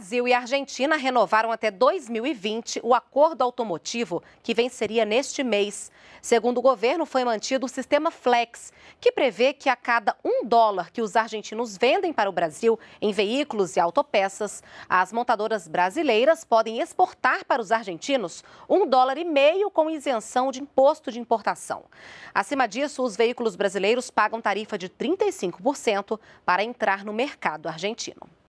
Brasil e Argentina renovaram até 2020 o acordo automotivo que venceria neste mês. Segundo o governo, foi mantido o sistema Flex, que prevê que a cada um dólar que os argentinos vendem para o Brasil em veículos e autopeças, as montadoras brasileiras podem exportar para os argentinos um dólar e meio com isenção de imposto de importação. Acima disso, os veículos brasileiros pagam tarifa de 35% para entrar no mercado argentino.